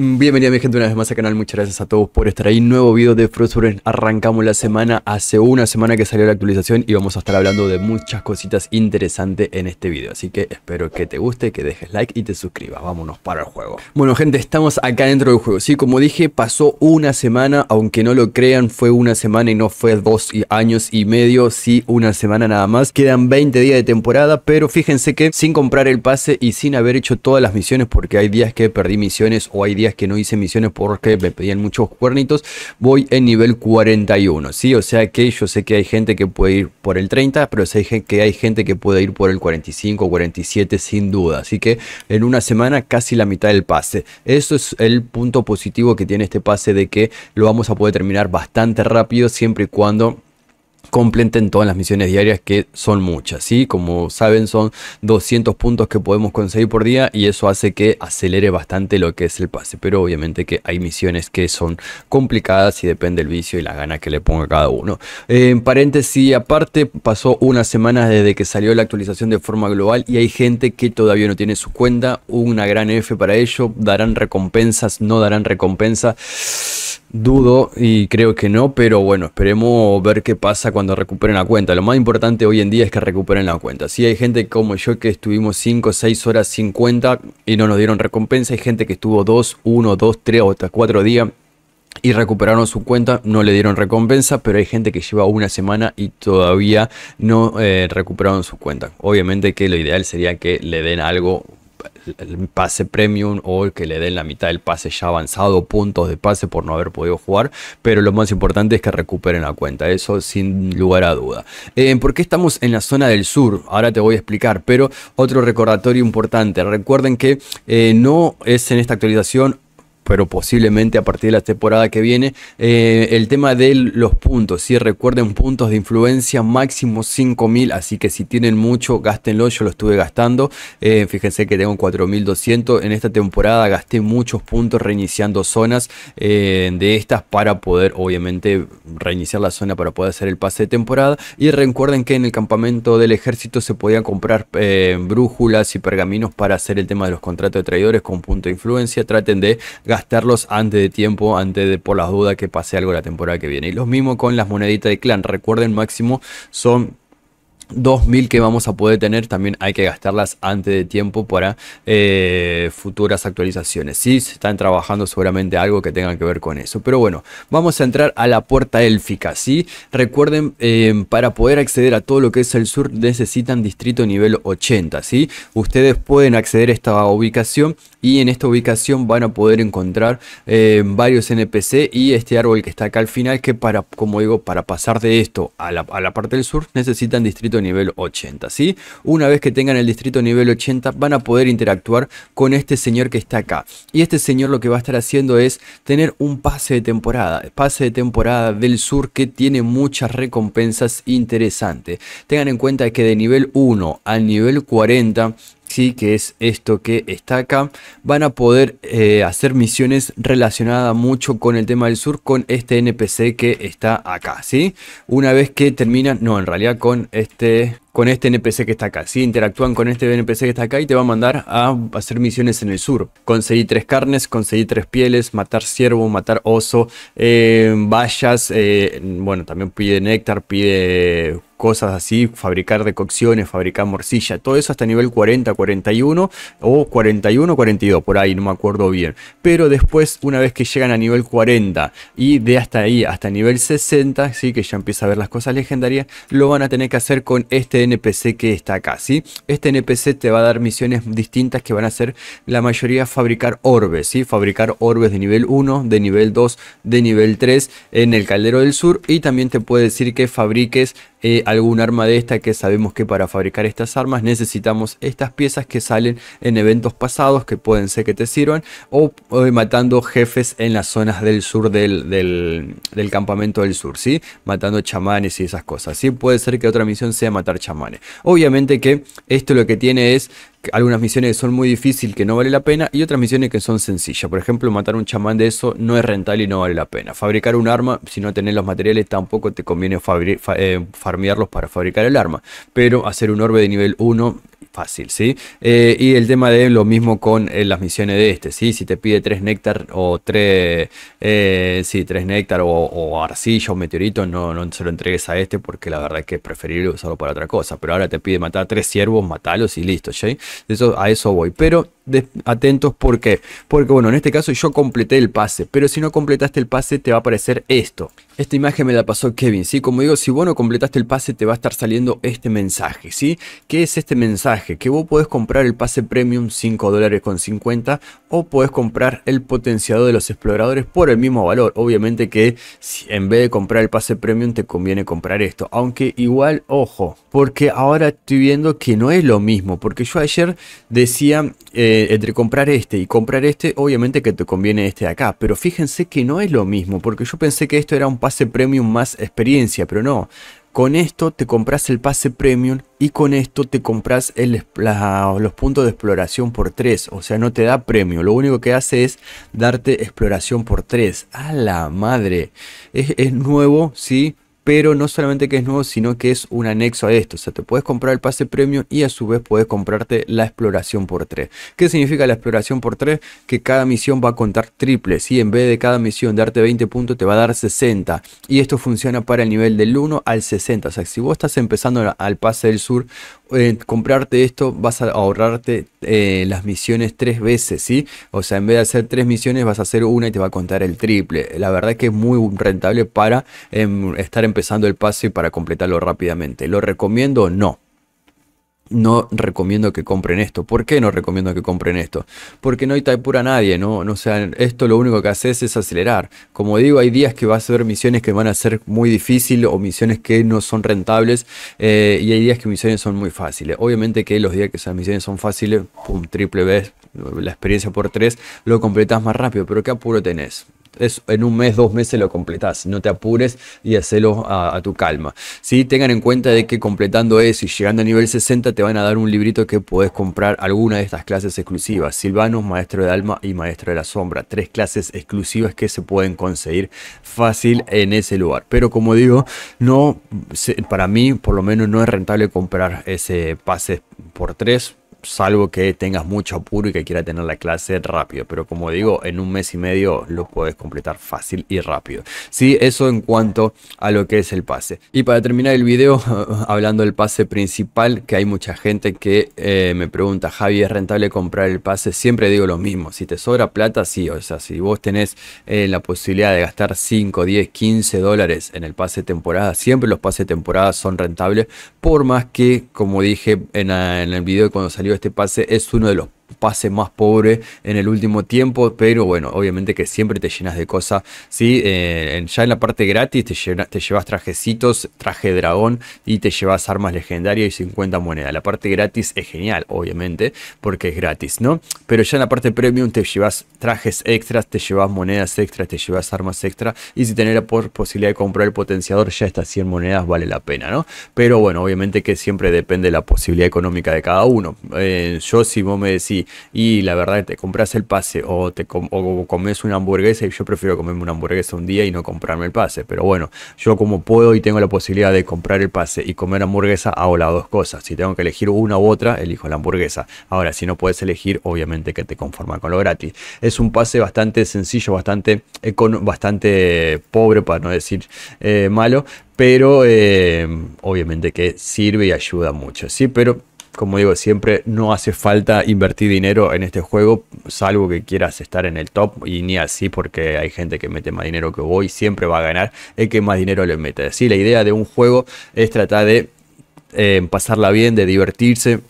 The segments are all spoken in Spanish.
Mm, bienvenida mi gente una vez más al canal, muchas gracias a todos por estar ahí, nuevo video de Frozen, arrancamos la semana, hace una semana que salió la actualización y vamos a estar hablando de muchas cositas interesantes en este video, así que espero que te guste, que dejes like y te suscribas, vámonos para el juego. Bueno gente, estamos acá dentro del juego, sí, como dije, pasó una semana, aunque no lo crean, fue una semana y no fue dos años y medio, sí, una semana nada más, quedan 20 días de temporada, pero fíjense que sin comprar el pase y sin haber hecho todas las misiones, porque hay días que perdí misiones o hay días que no hice misiones porque me pedían muchos cuernitos. Voy en nivel 41, ¿sí? O sea que yo sé que hay gente que puede ir por el 30, pero sé que hay gente que puede ir por el 45 o 47 sin duda. Así que en una semana casi la mitad del pase. Eso es el punto positivo que tiene este pase de que lo vamos a poder terminar bastante rápido siempre y cuando completen todas las misiones diarias que son muchas, ¿sí? Como saben son 200 puntos que podemos conseguir por día y eso hace que acelere bastante lo que es el pase, pero obviamente que hay misiones que son complicadas y depende el vicio y la gana que le ponga cada uno. en paréntesis aparte, pasó unas semanas desde que salió la actualización de forma global y hay gente que todavía no tiene su cuenta, una gran F para ello, darán recompensas, no darán recompensa Dudo y creo que no, pero bueno, esperemos ver qué pasa cuando recuperen la cuenta. Lo más importante hoy en día es que recuperen la cuenta. Si hay gente como yo que estuvimos 5, 6 horas 50 y no nos dieron recompensa, hay gente que estuvo 2, 1, 2, 3 o hasta 4 días y recuperaron su cuenta, no le dieron recompensa, pero hay gente que lleva una semana y todavía no eh, recuperaron su cuenta. Obviamente que lo ideal sería que le den algo el pase premium o el que le den la mitad del pase ya avanzado, puntos de pase por no haber podido jugar, pero lo más importante es que recuperen la cuenta, eso sin lugar a duda. Eh, ¿Por qué estamos en la zona del sur? Ahora te voy a explicar, pero otro recordatorio importante, recuerden que eh, no es en esta actualización pero posiblemente a partir de la temporada que viene. Eh, el tema de los puntos, si recuerden, puntos de influencia máximo 5000, así que si tienen mucho, gástenlo. Yo lo estuve gastando. Eh, fíjense que tengo 4200. En esta temporada gasté muchos puntos reiniciando zonas eh, de estas para poder, obviamente, reiniciar la zona para poder hacer el pase de temporada. Y recuerden que en el campamento del ejército se podían comprar brújulas y pergaminos para hacer el tema de los contratos de traidores con punto de influencia. Traten de gastar gastarlos antes de tiempo, antes de por las dudas que pase algo la temporada que viene. Y los mismo con las moneditas de clan. Recuerden, máximo son 2000 que vamos a poder tener también hay que gastarlas antes de tiempo para eh, futuras actualizaciones. Si sí, están trabajando seguramente algo que tenga que ver con eso. Pero bueno, vamos a entrar a la puerta élfica. ¿sí? Recuerden, eh, para poder acceder a todo lo que es el sur necesitan distrito nivel 80. ¿sí? Ustedes pueden acceder a esta ubicación y en esta ubicación van a poder encontrar eh, varios NPC y este árbol que está acá al final que para, como digo, para pasar de esto a la, a la parte del sur necesitan distrito nivel 80, si Una vez que tengan el distrito nivel 80 van a poder interactuar con este señor que está acá. Y este señor lo que va a estar haciendo es tener un pase de temporada, pase de temporada del sur que tiene muchas recompensas interesantes. Tengan en cuenta que de nivel 1 al nivel 40 sí, que es esto que está acá, van a poder eh, hacer misiones relacionadas mucho con el tema del sur, con este NPC que está acá, ¿sí? Una vez que terminan, no, en realidad con este con este NPC que está acá. Si interactúan con este NPC que está acá y te va a mandar a hacer misiones en el sur. Conseguí tres carnes, conseguí tres pieles, matar ciervo, matar oso, eh, vallas. Eh, bueno, también pide néctar, pide cosas así, fabricar decocciones, fabricar morcilla, todo eso hasta nivel 40, 41 o 41, 42, por ahí, no me acuerdo bien. Pero después, una vez que llegan a nivel 40 y de hasta ahí, hasta nivel 60, sí, que ya empieza a ver las cosas legendarias, lo van a tener que hacer con este NPC que está acá, ¿sí? Este NPC te va a dar misiones distintas que van a ser la mayoría fabricar orbes, ¿sí? Fabricar orbes de nivel 1, de nivel 2, de nivel 3 en el Caldero del Sur y también te puede decir que fabriques eh, algún arma de esta que sabemos que para fabricar estas armas necesitamos estas piezas que salen en eventos pasados que pueden ser que te sirvan o, eh, matando jefes en las zonas del sur del, campamento del sur, ¿sí? Matando chamanes y esas cosas, ¿sí? Puede ser que otra misión sea matar chamanes. Obviamente que esto lo que tiene es algunas misiones que son muy difíciles que no vale la pena y otras misiones que son sencillas. Por ejemplo, matar un chamán de eso no es rentable y no vale la pena. Fabricar un arma, si no tenés los materiales, tampoco te conviene eh, farmearlos para fabricar el arma. Pero hacer un orbe de nivel 1 fácil, ¿sí? Eh, y el tema de lo mismo con eh, las misiones de este, ¿sí? Si te pide tres néctar o 3, eh, sí, 3 néctar o, arcilla o meteorito, no, no se lo entregues a este porque la verdad es que es preferible usarlo para otra cosa. Pero ahora te pide matar tres 3 ciervos, matalos y listo, ¿sí? Eso, a eso voy. Pero de, atentos porque, porque bueno, en este caso yo completé el pase, pero si no completaste el pase te va a aparecer esto, esta imagen me la pasó Kevin, ¿sí? Como digo, si vos no completaste el pase, te va a estar saliendo este mensaje, ¿sí? ¿Qué es este mensaje? Que vos podés comprar el pase premium 5 dólares con 50 o puedes comprar el potenciador de los exploradores por el mismo valor. Obviamente que en vez de comprar el pase premium, te conviene comprar esto. Aunque igual, ojo, porque ahora estoy viendo que no es lo mismo. Porque yo ayer decía, eh, entre comprar este y comprar este, obviamente que te conviene este de acá. Pero fíjense que no es lo mismo, porque yo pensé que esto era un pase pase premium más experiencia, pero no. Con esto te compras el pase premium y con esto te compras el, los puntos de exploración por tres O sea, no te da premio. Lo único que hace es darte exploración por tres A la madre. Es, es nuevo, sí pero no solamente que es nuevo, sino que es un anexo a esto. O sea, te puedes comprar el pase premium y a su vez puedes comprarte la exploración por 3. ¿Qué significa la exploración por 3? Que cada misión va a contar triples y en vez de cada misión darte 20 puntos te va a dar 60. Y esto funciona para el nivel del 1 al 60. O sea, si vos estás empezando al pase del sur, eh, comprarte esto vas a ahorrarte eh, las misiones tres veces, ¿sí? O sea, en vez de hacer tres misiones vas a hacer una y te va a contar el triple. La verdad que es muy rentable para em, estar empezando empezando el pase para completarlo rápidamente. ¿Lo recomiendo? No. No recomiendo que compren esto. ¿Por qué no recomiendo que compren esto? Porque no hay a nadie, ¿no? no sea, esto lo único que haces es acelerar. Como digo, hay días que vas a ser misiones que van a ser muy difíciles o misiones que no son rentables. Eh, y hay días que misiones son muy fáciles. Obviamente que los días que esas misiones son fáciles, pum, triple vez, la experiencia por tres, lo completas más rápido. Pero ¿qué apuro tenés? es en un mes, dos meses lo completás. No te apures y hacelo a, tu calma. ¿sí? Tengan en cuenta de que completando eso y llegando a nivel 60 te van a dar un librito que puedes comprar alguna de estas clases exclusivas. Silvanos, Maestro de Alma y Maestro de la Sombra. Tres clases exclusivas que se pueden conseguir fácil en ese lugar. Pero como digo, no para mí por lo menos no es rentable comprar ese pase por tres salvo que tengas mucho apuro y que quiera tener la clase rápido. Pero como digo, en un mes y medio lo puedes completar fácil y rápido. Sí, eso en cuanto a lo que es el pase. Y para terminar el video, hablando del pase principal, que hay mucha gente que eh, me pregunta, Javi, ¿es rentable comprar el pase? Siempre digo lo mismo, si te sobra plata, sí. O sea, si vos tenés eh, la posibilidad de gastar 5, 10, 15 dólares en el pase temporada, siempre los pases temporada son rentables, por más que, como dije en, en el video cuando salió este pase es uno de pase más pobre en el último tiempo, pero bueno, obviamente que siempre te llenas de cosas, ¿sí? Eh, ya en la parte gratis te, llevas trajecitos, traje dragón y te llevas armas legendarias y 50 monedas. La parte gratis es genial, obviamente, porque es gratis, ¿no? Pero ya en la parte premium te llevas trajes extras, te llevas monedas extras, te llevas armas extra y si tenés la posibilidad de comprar el potenciador ya estas 100 monedas vale la pena, ¿no? Pero bueno, obviamente que siempre depende de la posibilidad económica de cada uno. Eh, yo si vos me decís, y la verdad te compras el pase o te comes una hamburguesa y yo prefiero comerme una hamburguesa un día y no comprarme el pase. Pero bueno, yo como puedo y tengo la posibilidad de comprar el pase y comer hamburguesa, hago las dos cosas. Si tengo que elegir una u otra, elijo la hamburguesa. Ahora, si no puedes elegir, obviamente que te conformas con lo gratis. Es un pase bastante sencillo, bastante, bastante pobre, para no decir eh, malo, pero eh, obviamente que sirve y ayuda mucho, ¿sí? Pero como digo siempre, no hace falta invertir dinero en este juego, salvo que quieras estar en el top y ni así porque hay gente que mete más dinero que vos y siempre va a ganar el que más dinero le mete. Así la idea de un juego es tratar de eh, pasarla bien, de divertirse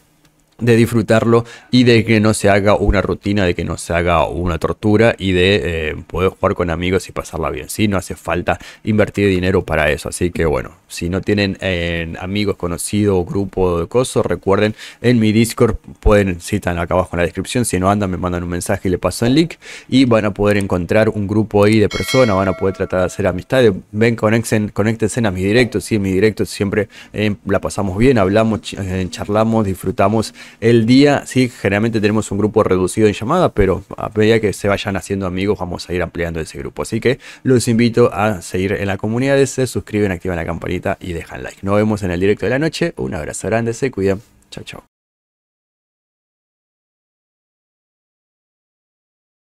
de disfrutarlo y de que no se haga una rutina, de que no se haga una tortura y de eh, poder jugar con amigos y pasarla bien. ¿sí? No hace falta invertir dinero para eso. Así que bueno, si no tienen eh, amigos, conocidos, grupo de cosas, recuerden en mi Discord, pueden, citar acá abajo en la descripción, si no andan me mandan un mensaje y le paso el link y van a poder encontrar un grupo ahí de personas, van a poder tratar de hacer amistades. Ven, conéctense a mi directo, ¿sí? en mi directo siempre eh, la pasamos bien, hablamos, charlamos, disfrutamos el día. Sí, generalmente tenemos un grupo reducido en llamada, pero a medida que se vayan haciendo amigos, vamos a ir ampliando ese grupo. Así que los invito a seguir en la comunidad, se suscriben, activan la campanita y dejan like. Nos vemos en el directo de la noche. Un abrazo grande, se cuidan. Chao, chao.